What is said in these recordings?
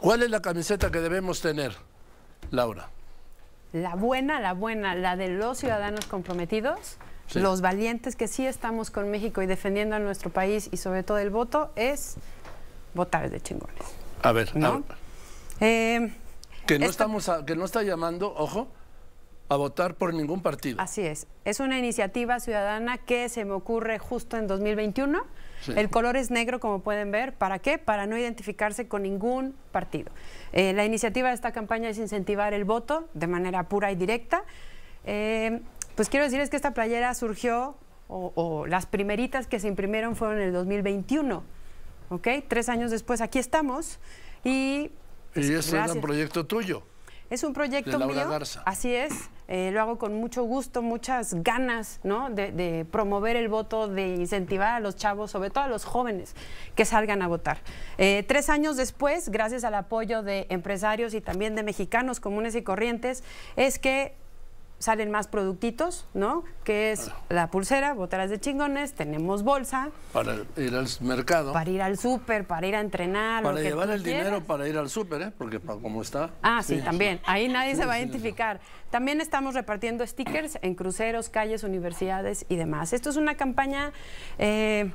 ¿Cuál es la camiseta que debemos tener, Laura? La buena, la buena, la de los ciudadanos comprometidos, los valientes que sí estamos con México y defendiendo a nuestro país y sobre todo el voto, es votar de chingones. A ver, eh, que, no estamos que no está llamando, ojo, a votar por ningún partido. Así es. Es una iniciativa ciudadana que se me ocurre justo en 2021. El color es negro, como pueden ver. ¿Para qué? Para no identificarse con ningún partido. Eh, la iniciativa de esta campaña es incentivar el voto de manera pura y directa. Eh, pues quiero decirles que esta playera surgió, o, las primeritas que se imprimieron fueron en el 2021. ¿Ok? Tres años después, aquí estamos. Y y pues, ese un proyecto tuyo. Es un proyecto mío. Así es. Eh, lo hago con mucho gusto, muchas ganas, ¿no? De, promover el voto, de incentivar a los chavos, sobre todo a los jóvenes, que salgan a votar. Eh, tres años después, gracias al apoyo de empresarios y también de mexicanos comunes y corrientes, es que salen más productitos, ¿no? Que es la pulsera, botaras de chingones, tenemos bolsa. Para ir al mercado. Para ir al súper, para ir a entrenar. Para llevar el dinero para ir al súper, ¿eh? Porque como está. Ah, sí, también. Ahí nadie se va a identificar. También estamos repartiendo stickers en cruceros, calles, universidades y demás. Esto es una campaña... Eh,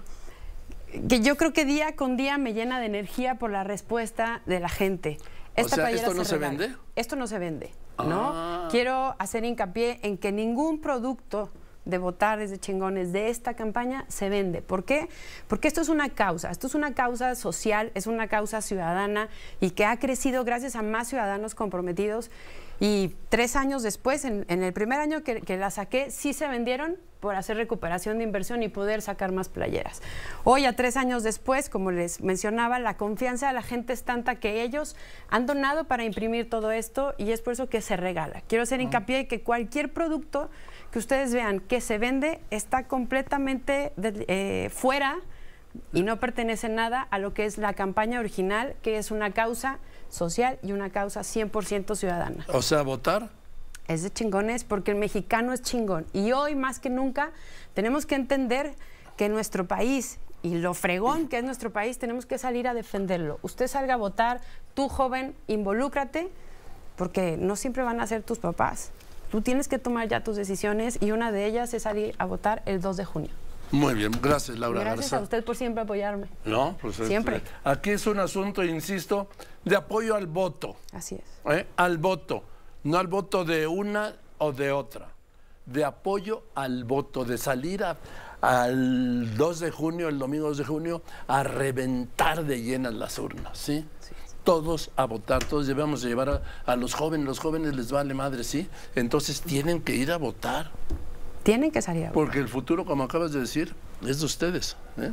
que yo creo que día con día me llena de energía por la respuesta de la gente. o sea, ¿esto no se vende? Esto no se vende. ¿no? Ah. Quiero hacer hincapié en que ningún producto de botares, de chingones, de esta campaña se vende. ¿Por qué? Porque esto es una causa, esto es una causa social, es una causa ciudadana y que ha crecido gracias a más ciudadanos comprometidos. Y tres años después, en, el primer año que, que la saqué, sí se vendieron por hacer recuperación de inversión y poder sacar más playeras. Hoy, a tres años después, como les mencionaba, la confianza de la gente es tanta que ellos han donado para imprimir todo esto y es por eso que se regala. Quiero hacer hincapié de que cualquier producto que ustedes vean que se vende está completamente eh, fuera y no pertenece nada a lo que es la campaña original, que es una causa social y una causa 100% ciudadana. O sea, votar es de chingones porque el mexicano es chingón. Y hoy más que nunca tenemos que entender que nuestro país y lo fregón que es nuestro país, tenemos que salir a defenderlo. Usted salga a votar, tú joven, involúcrate, porque no siempre van a ser tus papás. Tú tienes que tomar ya tus decisiones y una de ellas es salir a votar el 2 de junio. Muy bien, gracias Laura gracias a usted por siempre apoyarme. No, pues este, siempre. aquí es un asunto, insisto, de apoyo al voto. Así es. ¿Eh? Al voto no al voto de una o de otra, de apoyo al voto, de salir al 2 de junio, el domingo 2 de junio, a reventar de llenas las urnas, ¿sí? Todos a votar, todos debemos llevar a, los jóvenes, los jóvenes les vale madre, ¿sí? Entonces tienen que ir a votar. Tienen que salir a votar. Porque el futuro, como acabas de decir, es de ustedes. ¿eh?